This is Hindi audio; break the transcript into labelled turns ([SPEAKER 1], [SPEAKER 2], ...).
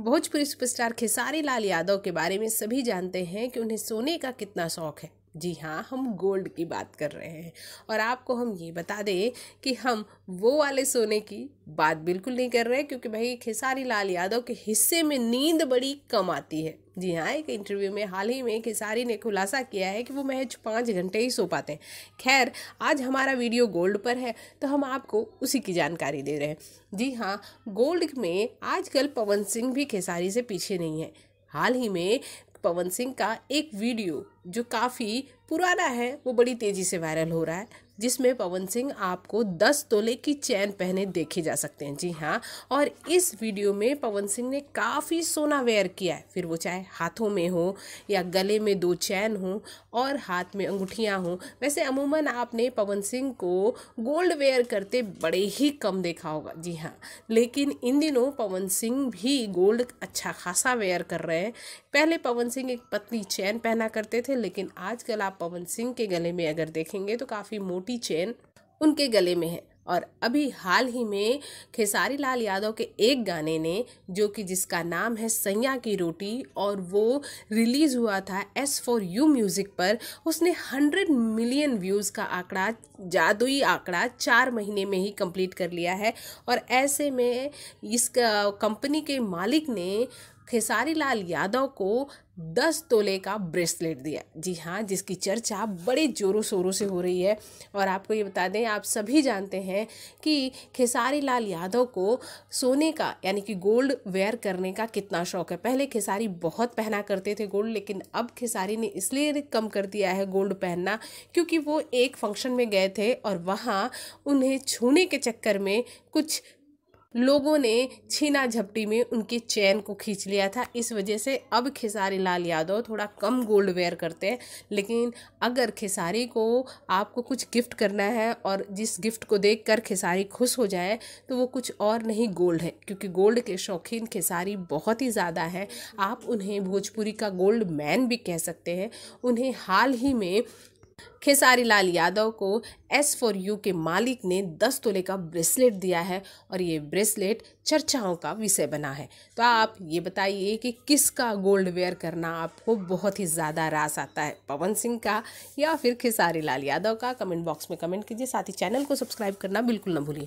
[SPEAKER 1] भोजपुरी सुपरस्टार खेसारी लाल यादव के बारे में सभी जानते हैं कि उन्हें सोने का कितना शौक है जी हाँ हम गोल्ड की बात कर रहे हैं और आपको हम ये बता दें कि हम वो वाले सोने की बात बिल्कुल नहीं कर रहे क्योंकि भाई खेसारी लाल यादव के हिस्से में नींद बड़ी कम आती है जी हाँ एक इंटरव्यू में हाल ही में खेसारी ने खुलासा किया है कि वो महज पाँच घंटे ही सो पाते हैं खैर आज हमारा वीडियो गोल्ड पर है तो हम आपको उसी की जानकारी दे रहे हैं जी हाँ गोल्ड में आजकल पवन सिंह भी खेसारी से पीछे नहीं है हाल ही में पवन सिंह का एक वीडियो जो काफ़ी पुराना है वो बड़ी तेज़ी से वायरल हो रहा है जिसमें पवन सिंह आपको दस तोले की चैन पहने देखे जा सकते हैं जी हाँ और इस वीडियो में पवन सिंह ने काफ़ी सोना वेयर किया है फिर वो चाहे हाथों में हो या गले में दो चैन हो और हाथ में अंगूठियाँ हों वैसे अमूमन आपने पवन सिंह को गोल्ड वेयर करते बड़े ही कम देखा होगा जी हाँ लेकिन इन दिनों पवन सिंह भी गोल्ड अच्छा खासा वेयर कर रहे हैं पहले पवन सिंह एक पतली चैन पहना करते थे लेकिन आजकल आप पवन सिंह के गले में अगर देखेंगे तो काफ़ी मोटी चेन उनके गले में है और अभी हाल ही में खेसारी लाल यादव के एक गाने ने जो कि जिसका नाम है सैया की रोटी और वो रिलीज़ हुआ था एस फॉर यू म्यूज़िक पर उसने हंड्रेड मिलियन व्यूज़ का आंकड़ा जादुई आंकड़ा चार महीने में ही कंप्लीट कर लिया है और ऐसे में इस कंपनी के मालिक ने खेसारी लाल यादव को दस तोले का ब्रेसलेट दिया जी हाँ जिसकी चर्चा बड़े जोरों शोरों से हो रही है और आपको ये बता दें आप सभी जानते हैं कि खेसारी लाल यादव को सोने का यानी कि गोल्ड वेयर करने का कितना शौक है पहले खेसारी बहुत पहना करते थे गोल्ड लेकिन अब खेसारी ने इसलिए कम कर दिया है गोल्ड पहनना क्योंकि वो एक फंक्शन में गए थे और वहाँ उन्हें छूने के चक्कर में कुछ लोगों ने छीना झपटी में उनके चैन को खींच लिया था इस वजह से अब खेसारी लाल यादव थोड़ा कम गोल्ड वेयर करते हैं लेकिन अगर खेसारी को आपको कुछ गिफ्ट करना है और जिस गिफ्ट को देख कर खेसारी खुश हो जाए तो वो कुछ और नहीं गोल्ड है क्योंकि गोल्ड के शौकीन खेसारी बहुत ही ज़्यादा हैं आप उन्हें भोजपुरी का गोल्ड मैन भी कह सकते हैं उन्हें हाल ही में खेसारी लाल यादव को एस फॉर यू के मालिक ने दस तोले का ब्रेसलेट दिया है और ये ब्रेसलेट चर्चाओं का विषय बना है तो आप ये बताइए कि किसका गोल्ड वेयर करना आपको बहुत ही ज़्यादा रास आता है पवन सिंह का या फिर खेसारी लाल यादव का कमेंट बॉक्स में कमेंट कीजिए साथ ही चैनल को सब्सक्राइब करना बिल्कुल ना भूलिए